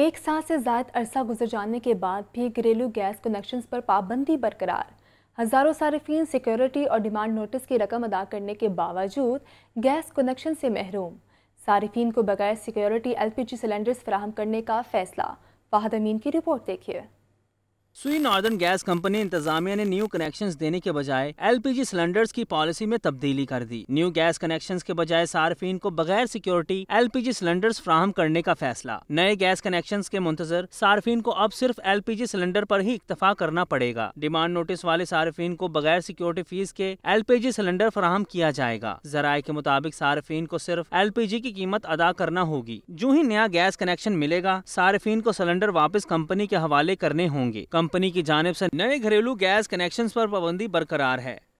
एक साल से ज़ायद अरसा गुजर जाने के बाद भी घरेलू गैस कनेक्शन पर पाबंदी बरकरार हज़ारों सार्फिन सिक्योरिटी और डिमांड नोटिस की रकम अदा करने के बावजूद गैस कनेक्शन से महरूम सार्फिन को बगैर सिक्योरिटी एलपीजी सिलेंडर्स फराहम करने का फैसला वाहद अमीन की रिपोर्ट देखिए सुई नॉर्दर्न गैस कंपनी इंतजामिया ने न्यू कनेक्शन देने के बजाय एलपीजी सिलेंडर्स की पॉलिसी में तब्दीली कर दी न्यू गैस कनेक्शन के बजाय सार्फिन को बगैर सिक्योरिटी एलपीजी सिलेंडर्स फ्राहम करने का फैसला नए गैस कनेक्शन के मुंतजर सार्फिन को अब सिर्फ एलपीजी सिलेंडर पर ही इतफा करना पड़ेगा डिमांड नोटिस वाले सार्फिन को बगैर सिक्योरिटी फीस के एलपीजी सिलेंडर फ्राहम किया जाएगा जराये के मुताबिक सार्फिन को सिर्फ एलपीजी की कीमत अदा करना होगी जो ही नया गैस कनेक्शन मिलेगा सार्फिन को सिलेंडर वापस कंपनी के हवाले करने होंगे कंपनी की जानब से नए घरेलू गैस कनेक्शन पर पाबंदी बरकरार है